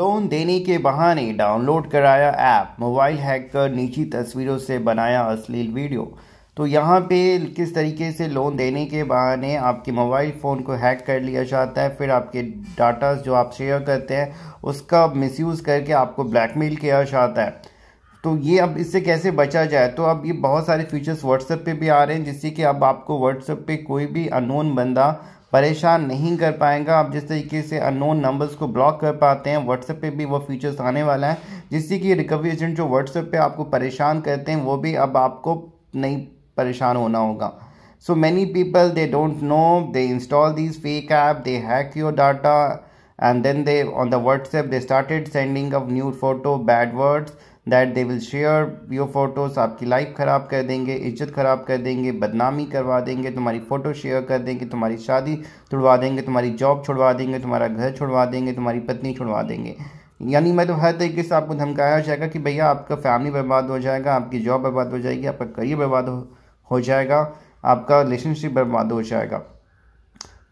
loan देने के बहाने डाउनलोड कराया ऐप मोबाइल हैक कर निजी तस्वीरों से बनाया अश्लील वीडियो तो यहाँ पे किस तरीके से लोन देने के बहाने आपके मोबाइल फ़ोन को हैक कर लिया जाता है फिर आपके डाटा जो आप शेयर करते हैं उसका मिसयूज़ करके आपको ब्लैकमेल किया जाता है तो ये अब इससे कैसे बचा जाए तो अब ये बहुत सारे फीचर्स व्हाट्सएप पे भी आ रहे हैं जिससे कि अब आपको व्हाट्सएप पे कोई भी अनोन बंदा परेशान नहीं कर पाएगा आप जिस तरीके से अन नोन नंबर्स को ब्लॉक कर पाते हैं व्हाट्सएप पे भी वो फीचर्स आने वाला है जिससे कि रिकवरी एजेंट जो व्हाट्सएप पे आपको परेशान करते हैं वो भी अब आपको नहीं परेशान होना होगा so many people they don't know they install this fake app they hack your data and then they on the WhatsApp they started sending of new photo bad words that they will share your photos आपकी life ख़राब कर देंगे इज्जत ख़राब कर देंगे बदनामी करवा देंगे तुम्हारी फ़ोटो शेयर कर देंगे तुम्हारी शादी छुड़वा देंगे तुम्हारी जॉब छुड़वा देंगे तुम्हारा घर छुड़वा देंगे तुम्हारी पत्नी छुड़वा देंगे यानी मतलब हर तरीके से आपको धमकाया जाएगा कि भैया आपका फैमिली बर्बाद हो जाएगा आपकी जॉब बर्बाद हो जाएगी आपका करियर बर्बाद हो जाएगा आपका रिलेशनशिप बर्बाद हो जाएगा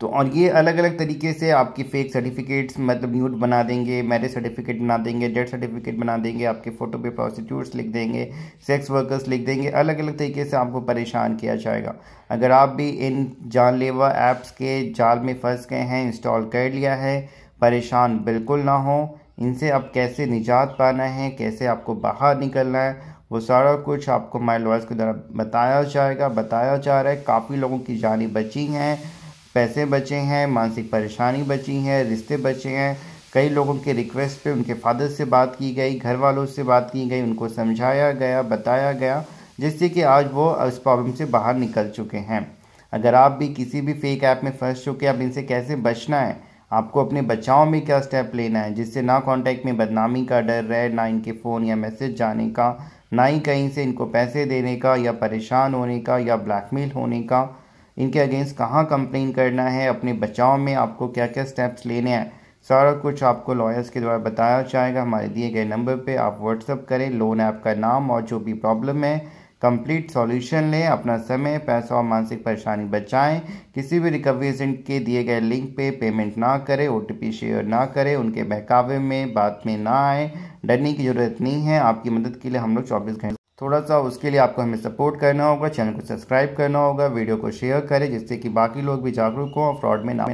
तो और ये अलग अलग तरीके से आपकी फ़ेक सर्टिफिकेट्स मतलब न्यूट बना देंगे मैरिज सर्टिफिकेट बना देंगे डेथ सर्टिफिकेट बना देंगे आपके फ़ोटो पे प्रोस्टिट्यूट्स लिख देंगे सेक्स वर्कर्स लिख देंगे अलग अलग तरीके से आपको परेशान किया जाएगा अगर आप भी इन जानलेवा ऐप्स के जाल में फंस गए हैं इंस्टॉल कर लिया है परेशान बिल्कुल ना हो इनसे आप कैसे निजात पाना है कैसे आपको बाहर निकलना है वो सारा कुछ आपको माइल वॉइस के द्वारा बताया जाएगा बताया जा रहा है काफ़ी लोगों की जानी बची हैं पैसे बचे हैं मानसिक परेशानी बची है रिश्ते बचे हैं कई लोगों के रिक्वेस्ट पे उनके फादर से बात की गई घर वालों से बात की गई उनको समझाया गया बताया गया जिससे कि आज वो इस प्रॉब्लम से बाहर निकल चुके हैं अगर आप भी किसी भी फेक ऐप में फंस चुके हैं आप इनसे कैसे बचना है आपको अपने बचाव में क्या स्टेप लेना है जिससे ना कांटेक्ट में बदनामी का डर रहे ना इनके फ़ोन या मैसेज जाने का ना ही कहीं से इनको पैसे देने का या परेशान होने का या ब्लैकमेल होने का इनके अगेंस्ट कहाँ कंप्लेन करना है अपने बचाव में आपको क्या क्या स्टेप्स लेने हैं सारा कुछ आपको लॉयर्स के द्वारा बताया जाएगा हमारे दिए गए नंबर पे आप व्हाट्सअप करें लोन ऐप का नाम और जो भी प्रॉब्लम है कंप्लीट सॉल्यूशन लें अपना समय पैसा और मानसिक परेशानी बचाएं किसी भी रिकवरी एजेंट के दिए गए लिंक पे पेमेंट ना करें ओ शेयर ना करें उनके बहकावे में बात में ना आए डरने की ज़रूरत नहीं है आपकी मदद के लिए हम लोग चौबीस घंटे थोड़ा सा उसके लिए आपको हमें सपोर्ट करना होगा चैनल को सब्सक्राइब करना होगा वीडियो को शेयर करें जिससे कि बाकी लोग भी जागरूक हों और फ्रॉड में ना